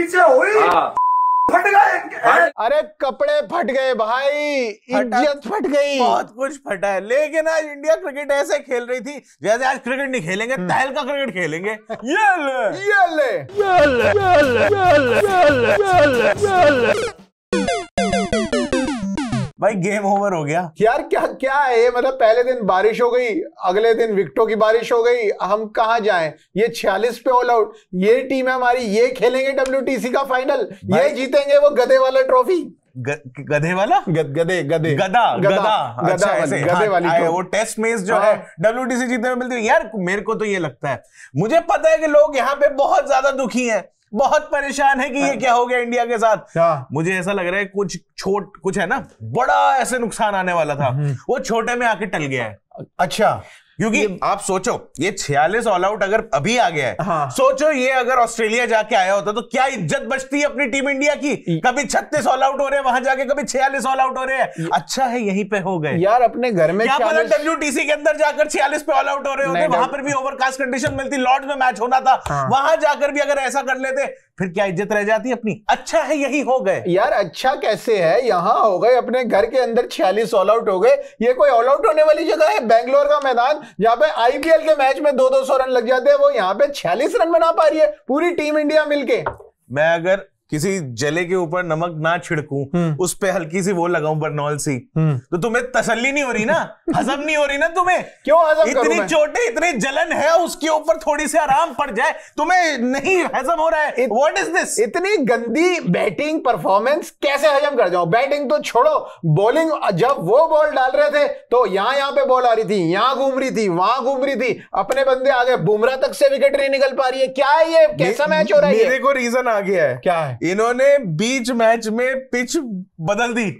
पीछे हुई हाँ। फट गए अरे कपड़े फट गए भाई इज्जत फट गई बहुत कुछ फटा है लेकिन आज इंडिया क्रिकेट ऐसे खेल रही थी जैसे आज क्रिकेट नहीं खेलेंगे तहल का क्रिकेट खेलेंगे ये ले ये ले ये ले ये ले ये ले ये ले भाई गेम ओवर हो गया यार क्या क्या है मतलब पहले दिन बारिश हो गई अगले दिन विकटों की बारिश हो गई हम कहा जाए ये छियालीस पे ऑल आउट ये टीम है हमारी ये खेलेंगे डब्ल्यू का फाइनल ये जीतेंगे वो गधे वाला ट्रॉफी गधे वाला गद, गदे गदे गदा गदा गदा अच्छा, गदे हाँ, वाली हाँ, वो टेस्ट मैच जो है डब्ल्यूटीसी जीतने में मिलती है यार मेरे को तो ये लगता है मुझे पता है कि लोग यहाँ पे बहुत ज्यादा दुखी हैं बहुत परेशान है कि ये क्या हो गया इंडिया के साथ मुझे ऐसा लग रहा है कुछ छोट कुछ है ना बड़ा ऐसे नुकसान आने वाला था हम्म। वो छोटे में आके टल गया है अच्छा क्योंकि आप सोचो ये छियालीस ऑल आउट अगर अभी आ गया है हाँ। सोचो ये अगर ऑस्ट्रेलिया जाके आया होता तो क्या इज्जत बचती है अपनी टीम इंडिया की कभी छत्तीस ऑल आउट हो रहे हैं वहां जाके कभी छियालीस ऑल आउट हो रहे हैं अच्छा है यहीं पे हो गए यार अपने घर में डब्ल्यू के अंदर जाकर छियालीस पे ऑल आउट हो रहे होते वहां पर भी ओवरकास्ट कंडीशन मिलती लॉर्ड में मैच होना था हाँ। वहां जाकर भी अगर ऐसा कर लेते फिर क्या इज्जत रह जाती अपनी अच्छा है यही हो गए यार अच्छा कैसे है यहाँ हो गए अपने घर के अंदर छियालीस ऑल आउट हो गए ये कोई ऑल आउट होने वाली जगह है बैंगलोर का मैदान जहां पे आईपीएल के मैच में दो दो सौ रन लग जाते हैं वो यहाँ पे छियालीस रन बना पा रही है पूरी टीम इंडिया मिलके मैं अगर किसी जले के ऊपर नमक ना छिड़कूं हम्म। उस पे हल्की सी वो लगाऊं बर्नॉल सी हम्म। तो तुम्हें तसल्ली नहीं हो रही ना हजम नहीं हो रही ना तुम्हें क्यों हजम इतनी चोटें इतनी जलन है उसके ऊपर थोड़ी सी आराम पड़ जाए तुम्हें नहीं हजम हो रहा है व्हाट इज दिस इतनी गंदी बैटिंग परफॉर्मेंस कैसे हजम कर जाओ बैटिंग तो छोड़ो बॉलिंग जब वो बॉल डाल रहे थे तो यहाँ यहाँ पे बॉल आ रही थी यहाँ घूम रही थी वहां घूम रही थी अपने बंदे आगे बुमराह तक से विकेट नहीं निकल पा रही है क्या है ये कैसा मैच हो रहा है मेरे को रीजन आ गया है क्या है इन्होंने बीच मैच में पिच बदल दी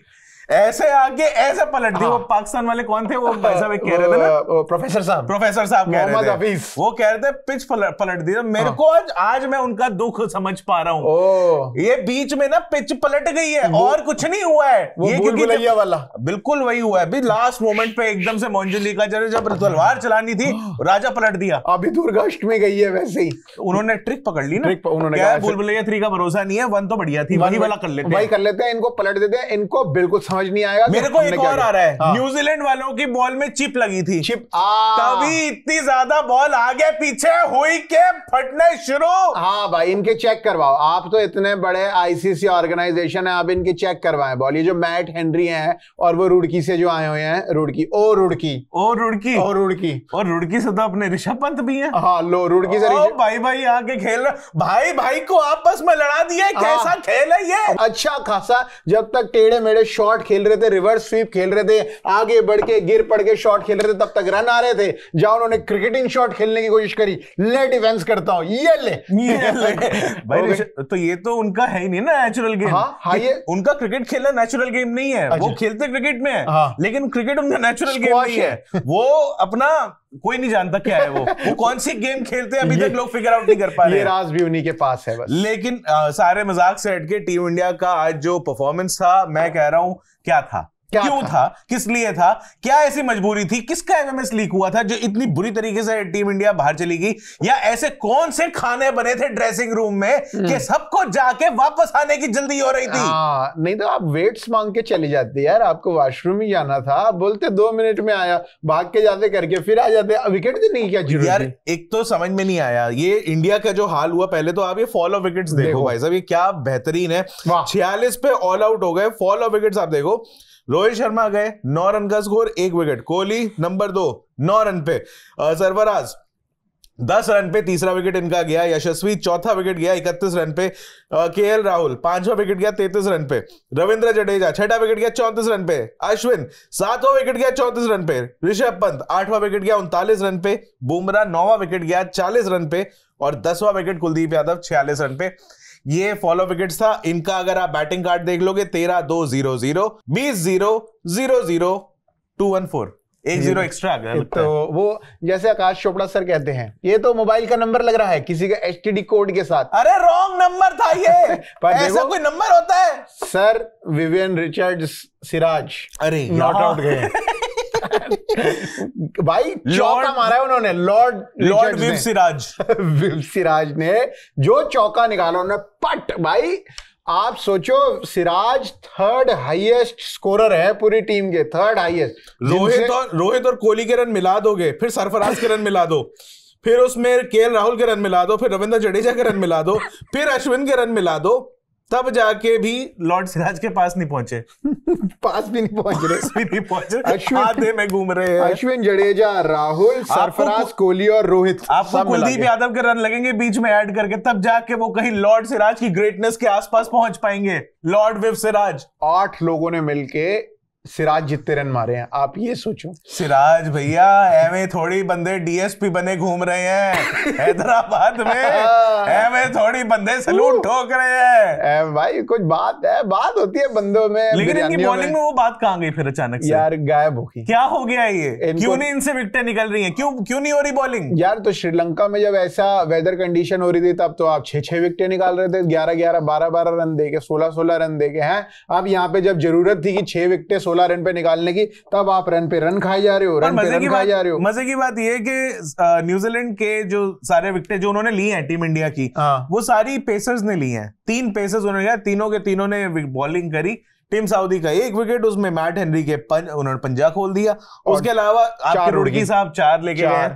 ऐसे आगे ऐसे पलट दी हाँ। वो पाकिस्तान वाले कौन थे वो हाँ, भाई साहब कह रहे थे ना प्रोफेसर साहब प्रोफेसर साहब कह रहे थे वो कह रहे थे पिच पलट दी मेरे हाँ। को आज आज मैं उनका दुख समझ पा रहा हूँ ये बीच में ना पिच पलट गई है और कुछ नहीं हुआ है ये क्योंकि वाला बिल्कुल वही हुआ है अभी लास्ट मोमेंट पे एकदम से मोहनजली का जब तलवार चलानी थी हाँ। राजा पलट दिया अभी दुर्गाष्ट में गई है वैसे ही उन्होंने ट्रिक पकड़ ली ना उन्होंने बुलबुलैया थ्री का भरोसा नहीं है वन तो बढ़िया थी वही वाला कर लेते हैं कर लेते हैं इनको पलट देते हैं इनको बिल्कुल समझ समझ नहीं आएगा मेरे को एक और आ रहा है हाँ। न्यूजीलैंड वालों की बॉल में चिप लगी थी चिप तभी इतनी ज्यादा बॉल आगे पीछे हुई के फटने शुरू हाँ भाई इनके चेक करवाओ आप तो इतने बड़े आईसीसी ऑर्गेनाइजेशन है आप इनके चेक करवाए बॉल ये जो मैट हेनरी है और वो रुड़की से जो आए हुए हैं रुड़की ओ रुड़की ओ रुड़की ओ रुड़की और रुड़की से तो अपने ऋषभ पंत भी है हाँ लो रुड़की से भाई भाई आके खेल भाई भाई को आपस में लड़ा दिया हाँ। कैसा खेल है ये अच्छा खासा जब तक टेढ़े मेढ़े शॉर्ट खेल रहे थे रिवर्स स्वीप खेल रहे थे आगे बढ़ के गिर पड़ के शॉट खेल रहे थे तब तक रन आ रहे थे जहां उन्होंने क्रिकेटिंग शॉट खेलने की कोशिश करी ले डिफेंस करता हूं ये ले, भाई तो ये तो उनका है ही नहीं ना नेचुरल गेम हाँ, हाँ ये उनका क्रिकेट खेलना नेचुरल गेम नहीं है वो अच्छा। खेलते क्रिकेट में है हाँ। लेकिन क्रिकेट उनका नेचुरल गेम नहीं है वो अपना कोई नहीं जानता क्या है वो वो कौन सी गेम खेलते हैं अभी तक लोग फिगर आउट नहीं कर पा रहे ये राज भी उन्हीं के पास है बस लेकिन आ, सारे मजाक से हटके टीम इंडिया का आज जो परफॉर्मेंस था मैं कह रहा हूं क्या था क्या क्यों था? था किस लिए था क्या ऐसी मजबूरी थी किसका एमएमएस लीक हुआ था जो इतनी बुरी तरीके से टीम इंडिया बाहर चली गई या ऐसे कौन से खाने बने थे ड्रेसिंग रूम में हम्म। कि सबको जाके वापस आने की जल्दी हो रही थी आ, हाँ, नहीं तो आप वेट्स मांग के चली जाती यार आपको वॉशरूम ही जाना था बोलते दो मिनट में आया भाग के जाते करके फिर आ जाते विकेट भी नहीं क्या यार एक तो समझ में नहीं आया ये इंडिया का जो हाल हुआ पहले तो आप ये फॉलो विकेट देखो भाई साहब ये क्या बेहतरीन है छियालीस पे ऑल आउट हो गए फॉलो विकेट आप देखो रोहित शर्मा गए नौ रन का स्कोर एक विकेट कोहली नंबर दो नौ रन पे सरवराज दस रन पे तीसरा विकेट इनका गया यशस्वी चौथा विकेट गया इकतीस रन पे के एल राहुल पांचवा विकेट गया तैतीस रन पे रविंद्र जडेजा छठा विकेट गया चौंतीस रन पे अश्विन सातवा विकेट गया चौंतीस रन पे ऋषभ पंत आठवां विकेट गया उनतालीस रन पे बुमराह नौवां विकेट गया चालीस रन पे और दसवां विकेट कुलदीप यादव छियालीस रन पे ये फॉलो विकेट था इनका अगर आप बैटिंग कार्ड देख लोगे तेरह दो जीरो जीरो बीस zero zero zero two one four एक जीरो एक्स्ट्रा तो वो जैसे आकाश चोपड़ा सर कहते हैं ये तो मोबाइल का नंबर लग रहा है किसी का एच कोड के साथ अरे रॉन्ग नंबर था ये ऐसा कोई नंबर होता है सर विवियन रिचर्ड सिराज अरे नॉट आउट गए भाई चौका मारा है उन्होंने लॉर्ड लॉर्ड विव सिराज विव सिराज ने जो चौका निकाला उन्होंने पट भाई आप सोचो सिराज थर्ड हाईएस्ट स्कोरर है पूरी टीम के थर्ड हाईएस्ट रोहित और रोहित और कोहली के रन मिला दोगे फिर सरफराज के रन मिला दो फिर उसमें के राहुल के रन मिला दो फिर रविंद्र जडेजा के रन मिला दो फिर अश्विन के रन मिला दो तब जाके भी लॉर्ड सिराज के पास नहीं पहुंचे पास भी नहीं पहुंच रहे भी नहीं पहुंचे रहे आधे में घूम रहे हैं अश्विन जडेजा राहुल सरफराज कोहली और रोहित आपको कुलदीप यादव के रन लगेंगे बीच में ऐड करके तब जाके वो कहीं लॉर्ड सिराज की ग्रेटनेस के आसपास पहुंच पाएंगे लॉर्ड विव सिराज आठ लोगों ने मिलकर सिराज जितने रन मारे हैं आप ये सोचो सिराज भैया एवे थोड़ी बंदे डीएसपी बने घूम रहे हैं हैदराबाद में एवे थोड़ी बंदे सलूट ठोक रहे हैं ए भाई कुछ बात है बात होती है बंदों में लेकिन इनकी बॉलिंग में वो बात कहां गई फिर अचानक से यार गायब हो गई क्या हो गया ये क्यों नहीं इनसे विकेटें निकल रही है क्यों क्यों नहीं हो रही बॉलिंग यार तो श्रीलंका में जब ऐसा वेदर कंडीशन हो रही थी तब तो आप छह छह विकेटें निकाल रहे थे ग्यारह ग्यारह बारह बारह रन दे के सोलह सोलह रन दे के हैं अब यहाँ पे जब जरूरत थी कि छह विकेटें सोलह रन पे निकालने की तब आप रन पे रन खाए जा रहे हो रन पे रन खाए जा रहे हो मजे की बात ये कि न्यूजीलैंड के जो सारे विकेट जो उन्होंने ली हैं टीम इंडिया की हाँ। वो सारी पेसर्स ने ली हैं तीन पेसर्स उन्होंने लिया तीनों के तीनों ने बॉलिंग करी टीम सऊदी का एक विकेट उसमें मैट हेनरी के पन, उन्होंने पंजा खोल दिया उसके अलावा आपके रुड़की साहब चार लेके आए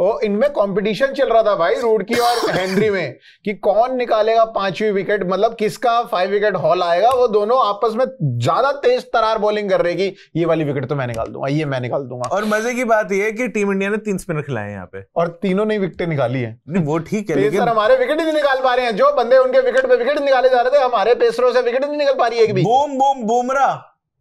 ओ, इनमें कंपटीशन चल रहा था भाई रूडकी और हेनरी में कि कौन निकालेगा पांचवी विकेट मतलब किसका फाइव विकेट हॉल आएगा वो दोनों आपस में ज्यादा तेज तरार बॉलिंग कर रहे कि ये वाली विकेट तो मैं निकाल दूंगा ये मैं निकाल दूंगा और मजे की बात ये है कि टीम इंडिया ने तीन स्पिनर खिलाए यहाँ पे और तीनों ने विकेटें निकाली है नहीं, वो ठीक है लेकिन हमारे विकेट ही नहीं निकाल पा रहे हैं जो बंदे उनके विकेट पे विकेट निकाले जा रहे थे हमारे पेसरों से विकेट नहीं निकल पा रही है बूम बूम बुमराह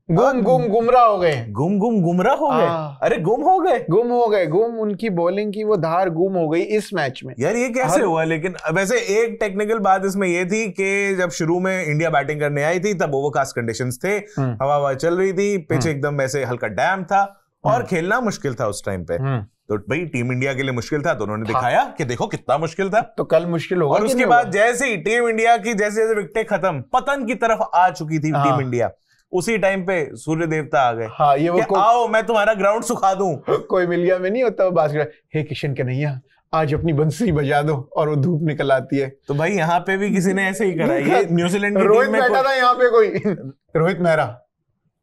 गुम गुम गुमराह हो गए गुम गुम गुमराह हो गए हाँ। अरे गुम हो गए गुम हो गए गुम उनकी बॉलिंग की वो धार गुम हो गई इस मैच में यार ये कैसे हुआ लेकिन वैसे एक टेक्निकल बात इसमें ये थी कि जब शुरू में इंडिया बैटिंग करने आई थी तब ओवरकास्ट कंडीशंस थे हम्म। हवा हवा चल रही थी पिच हम्म। एकदम वैसे हल्का डैम था और हम्म। खेलना मुश्किल था उस टाइम पे तो भाई टीम इंडिया के लिए मुश्किल था तो उन्होंने हाँ। दिखाया कि देखो कितना मुश्किल था तो कल मुश्किल होगा और उसके बाद जैसे ही टीम इंडिया की जैसे जैसे विकटें खत्म पतन की तरफ आ चुकी थी टीम हाँ। इंडिया उसी टाइम पे सूर्य देवता आ गए हाँ ये वो आओ मैं तुम्हारा ग्राउंड सुखा दू कोई मिल गया मैं नहीं होता वो बास्केट हे किशन के नहीं आज अपनी बंसरी बजा दो और वो धूप निकल आती है तो भाई यहाँ पे भी किसी ने ऐसे ही करा ये न्यूजीलैंड रोहित बैठा था यहाँ पे कोई रोहित मेहरा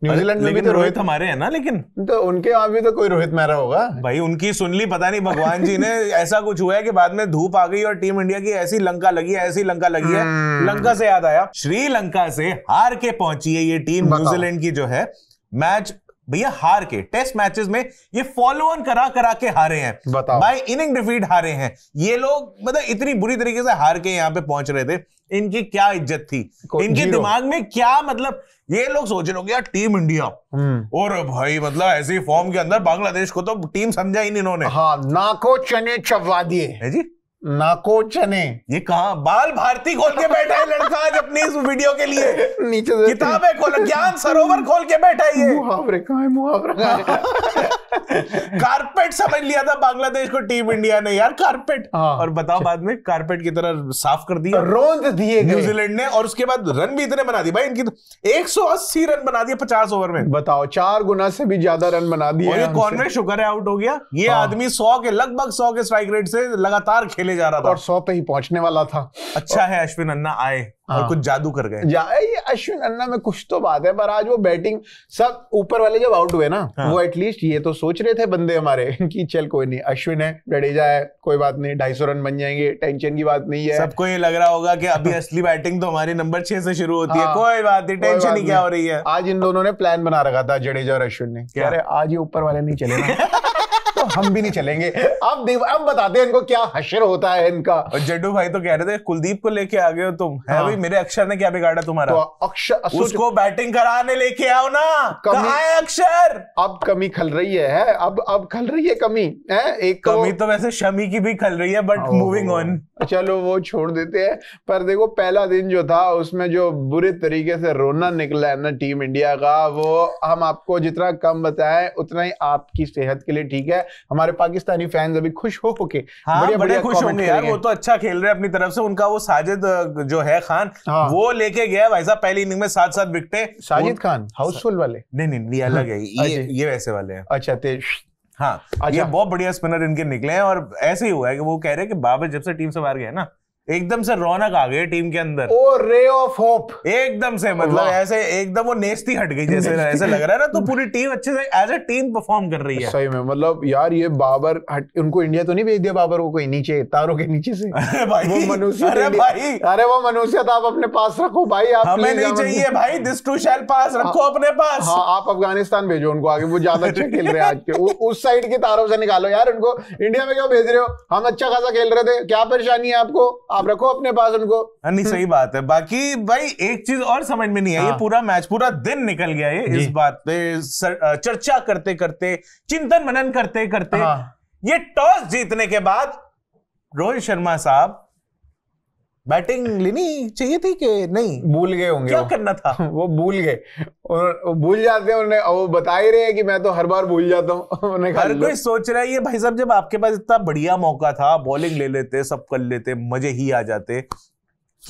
न्यूजीलैंड में भी तो रोहित हमारे हैं ना लेकिन तो उनके वहां भी तो कोई रोहित मेहरा होगा भाई उनकी सुन ली पता नहीं भगवान जी ने ऐसा कुछ हुआ है कि बाद में धूप आ गई और टीम इंडिया की ऐसी लंका लगी है ऐसी लंका लगी है हम्म। लंका से याद आया श्रीलंका से हार के पहुंची है ये टीम न्यूजीलैंड की जो है मैच भैया हार के टेस्ट मैचेस में ये फॉलो ऑन करा करा के हारे हैं बताओ बाय इनिंग डिफीट हारे हैं ये लोग मतलब इतनी बुरी तरीके से हार के यहाँ पे पहुंच रहे थे इनकी क्या इज्जत थी इनके दिमाग में क्या मतलब ये लोग सोच रहे होंगे यार टीम हम्म। इंडिया और भाई मतलब ऐसी फॉर्म के अंदर बांग्लादेश को तो टीम समझा ही नहीं इन्होंने हाँ नाको चने चबवा दिए जी नाको चने ये कहा बाल भारती खोल के बैठा है लड़का आज अपनी इस वीडियो के लिए नीचे किताबें खोल ज्ञान सरोवर खोल के बैठा है मुहावरे कहा है मुहावरा कारपेट समझ लिया था बांग्लादेश को टीम इंडिया ने यार कारपेट हाँ, और बताओ अच्छा। बाद में कारपेट की तरह साफ कर दिया रोंद दिए न्यूजीलैंड ने और उसके बाद रन भी इतने बना दिए भाई इनकी तो एक सौ अस्सी रन बना दिए पचास ओवर में बताओ चार गुना से भी ज्यादा रन बना दिए कौन में शुक्र है आउट हो गया ये हाँ। आदमी सौ के लगभग सौ के स्ट्राइक रेट से लगातार खेल लिए जा रहा था और सौ पे ही पहुंचने वाला था अच्छा और... है अश्विन अन्ना आए हाँ। और कुछ जादू कर गए ये अश्विन अन्ना में कुछ तो बात है पर आज वो बैटिंग सब ऊपर वाले जब आउट हुए ना हाँ। वो एटलीस्ट ये तो सोच रहे थे बंदे हमारे कि चल कोई नहीं अश्विन है जडेजा है कोई बात नहीं ढाई रन बन जाएंगे टेंशन की बात नहीं है सबको ये लग रहा होगा कि अभी असली बैटिंग तो हमारी नंबर छह से शुरू होती हाँ। है कोई बात नहीं टेंशन ही क्या हो रही है आज इन दोनों ने प्लान बना रखा था जडेजा और अश्विन ने आज ये ऊपर वाले नहीं चले हम भी नहीं चलेंगे अब देव अब बताते हैं इनको क्या हशर होता है इनका और जड्डू भाई तो कह रहे थे कुलदीप को लेके आ गए हो तुम है हाँ। भाई मेरे अक्षर ने क्या बिगाड़ा तुम्हारा तो अक्षर उसको बैटिंग कराने लेके आओ ना कहा है अक्षर अब कमी खल रही है अब अब खल रही है कमी है एक तो- कमी तो वैसे शमी की भी खल रही है बट मूविंग ऑन चलो वो छोड़ देते हैं पर देखो पहला दिन जो था उसमें जो बुरे तरीके से रोना निकला है ना टीम इंडिया का वो हम आपको जितना कम बताएं उतना ही आपकी सेहत के लिए ठीक है हमारे पाकिस्तानी फैंस अभी खुश हो होके हाँ, बड़े, बड़े खुश होंगे यार वो तो अच्छा खेल रहे हैं अपनी तरफ से उनका वो साजिद जो है खान हाँ, वो लेके गया भाई साहब पहली इनिंग में सात सात विकटे साजिद खान हाउसफुल वाले नहीं नहीं ये अलग है ये अच्छा। ये वैसे वाले हैं अच्छा तेज हाँ ये अच्छा। बहुत बढ़िया स्पिनर इनके निकले हैं और ऐसे ही हुआ है कि वो कह रहे हैं कि बाबर जब से टीम से बाहर गए ना एकदम से रौनक आ गई टीम के अंदर ओ रे ऑफ होप एकदम से मतलब ऐसे एकदम वो नेस्ती हट गई जैसे ऐसे लग रहा है ना तो पूरी टीम अच्छे से एज ए टीम परफॉर्म कर रही है सही में मतलब यार ये बाबर हट उनको इंडिया तो नहीं भेज दिया बाबर को कोई नीचे तारों के नीचे से अरे भाई वो मनुष्य अरे भाई अरे वो मनुष्य तो आप अपने पास रखो भाई आप हमें नहीं चाहिए भाई दिस टू शैल पास रखो अपने पास हाँ आप अफगानिस्तान भेजो उनको आगे वो ज्यादा अच्छे खेल रहे हैं आज के उस साइड के तारों से निकालो यार उनको इंडिया में क्यों भेज रहे हो हम अच्छा खासा खेल रहे थे क्या परेशानी है आपको आप रखो अपने पास उनको हाँ, नहीं सही बात है बाकी भाई एक चीज और समझ में नहीं आई हाँ। पूरा मैच पूरा दिन निकल गया ये इस बात पे चर्चा करते करते चिंतन मनन करते करते हाँ। ये टॉस जीतने के बाद रोहित शर्मा साहब बैटिंग लेनी चाहिए थी कि नहीं भूल गए होंगे क्या करना था वो भूल गए भूल जाते हैं उन्हें वो बता ही रहे हैं कि मैं तो हर बार भूल जाता हूँ हर कोई सोच रहा है ये भाई साहब जब आपके पास इतना बढ़िया मौका था बॉलिंग ले लेते सब कर लेते मजे ही आ जाते तो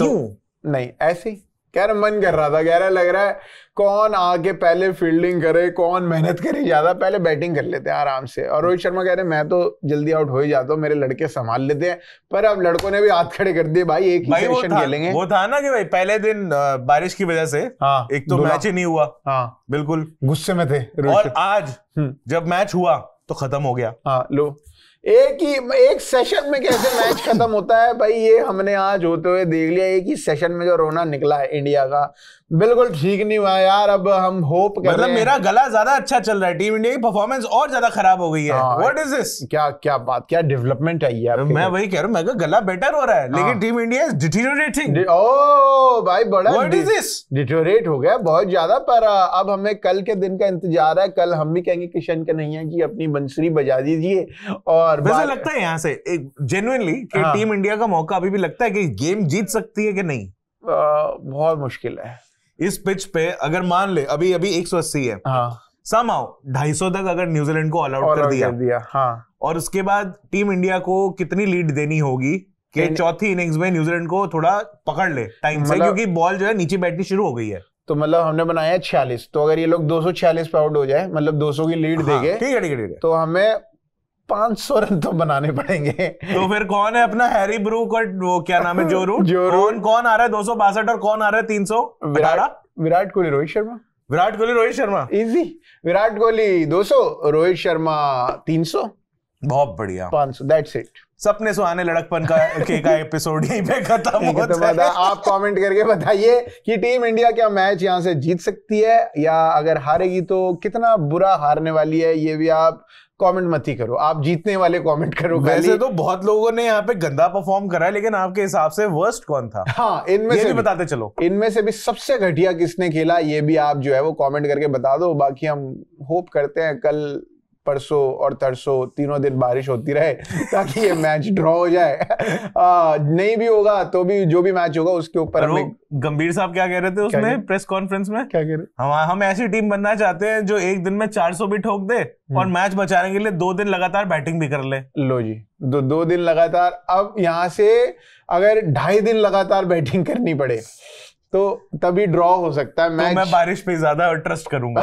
क्यों नहीं ऐसे ही कह रहा मन कर रहा था कह रहा लग रहा है कौन आके पहले फील्डिंग करे कौन मेहनत करे ज़्यादा पहले बैटिंग कर लेते हैं आराम से और रोहित शर्मा कह रहे मैं तो जल्दी आउट हो ही जाता हूँ मेरे लड़के संभाल लेते हैं पर अब लड़कों ने भी हाथ खड़े कर दिए भाई एक भाई वो था, खेलेंगे वो था ना कि भाई पहले दिन बारिश की वजह से हाँ एक तो मैच ही नहीं हुआ हाँ बिल्कुल गुस्से में थे और आज हम्म। जब मैच हुआ तो खत्म हो गया हाँ लो एक ही एक सेशन में कैसे मैच खत्म होता है भाई ये हमने आज होते हुए देख लिया एक ही सेशन में जो रोना निकला है इंडिया का बिल्कुल ठीक नहीं हुआ यार अब हम होप कर मतलब मेरा गला ज्यादा अच्छा चल रहा है टीम इंडिया की परफॉर्मेंस और ज्यादा खराब हो गई है व्हाट इज दिस क्या क्या बात क्या डेवलपमेंट आई है मैं वही कह रहा हूँ मैं गला बेटर हो रहा है लेकिन टीम इंडिया इज डिटीरियोरेटिंग ओ भाई बड़ा What is this? डिटोरेट हो गया बहुत ज्यादा पर अब हमें कल के दिन का इंतजार है कल हम भी कहेंगे किशन के नहीं है जी अपनी बंसरी बजा दीजिए और वैसे लगता है यहाँ से जेनुअनली कि हाँ। टीम इंडिया का मौका अभी भी लगता है कि गेम जीत सकती है कि नहीं आ, बहुत मुश्किल है इस पिच पे अगर मान ले अभी अभी 180 है हाँ। समाओ 250 तक अगर न्यूजीलैंड को ऑल आउट कर दिया, कर दिया हाँ। और उसके बाद टीम इंडिया को कितनी लीड देनी होगी कि चौथी इनिंग्स में न्यूजीलैंड को थोड़ा पकड़ ले टाइम से मतलब- क्योंकि बॉल जो है नीचे बैठनी शुरू हो गई है तो मतलब हमने बनाया छियालीस तो अगर ये लोग दो 246 पे आउट हो जाए मतलब दो सौ की लीड हाँ, देंगे ठीक है ठीक है तो हमें पांच सौ रन तो बनाने पड़ेंगे तो फिर कौन है अपना हैरी ब्रूक और वो क्या नाम है जो रूट जो कौन कौन आ रहा है दो सौ बासठ और कौन आ रहा है तीन सौ विराट विराट कोहली रोहित शर्मा विराट कोहली रोहित शर्मा इजी विराट कोहली दो सौ रोहित शर्मा तीन सौ बहुत बढ़िया पांच सौ दैट्स इट सपने सुहाने लड़कपन का के का एपिसोड यहीं पे खत्म हो जाएगा तो आप कमेंट करके बताइए कि टीम इंडिया क्या मैच यहाँ से जीत सकती है या अगर हारेगी तो कितना बुरा हारने वाली है ये भी आप कमेंट मत ही करो आप जीतने वाले कमेंट करो वैसे तो बहुत लोगों ने यहाँ पे गंदा परफॉर्म करा है लेकिन आपके हिसाब से वर्स्ट कौन था हाँ इनमें से भी, भी बताते चलो इनमें से भी सबसे घटिया किसने खेला ये भी आप जो है वो कमेंट करके बता दो बाकी हम होप करते हैं कल परसों और तरसों तीनों दिन बारिश होती रहे ताकि ये मैच ड्रॉ हो जाए आ, नहीं भी होगा तो भी जो भी मैच होगा उसके ऊपर हमें गंभीर साहब क्या कह रहे थे उसमें प्रेस कॉन्फ्रेंस में क्या कह रहे हम हम ऐसी टीम बनना चाहते हैं जो एक दिन में 400 भी ठोक दे और मैच हम्म। बचाने के लिए दो दिन लगातार बैटिंग भी कर ले लो जी दो दो दिन लगातार अब यहाँ से अगर ढाई दिन लगातार बैटिंग करनी पड़े तो तभी ड्रॉ हो सकता है मैच तो मैं बारिश पे ज्यादा ट्रस्ट करूंगा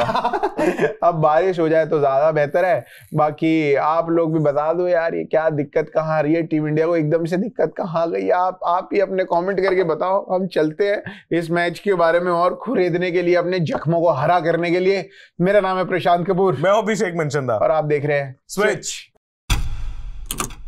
अब बारिश हो जाए तो ज्यादा बेहतर है बाकी आप लोग भी बता दो यार ये क्या दिक्कत कहाँ आ रही है टीम इंडिया को एकदम से दिक्कत कहाँ गई आप आप ही अपने कमेंट करके बताओ हम चलते हैं इस मैच के बारे में और खरीदने के लिए अपने जख्मों को हरा करने के लिए मेरा नाम है प्रशांत कपूर मैं अभिषेक मनचंदा और आप देख रहे हैं स्विच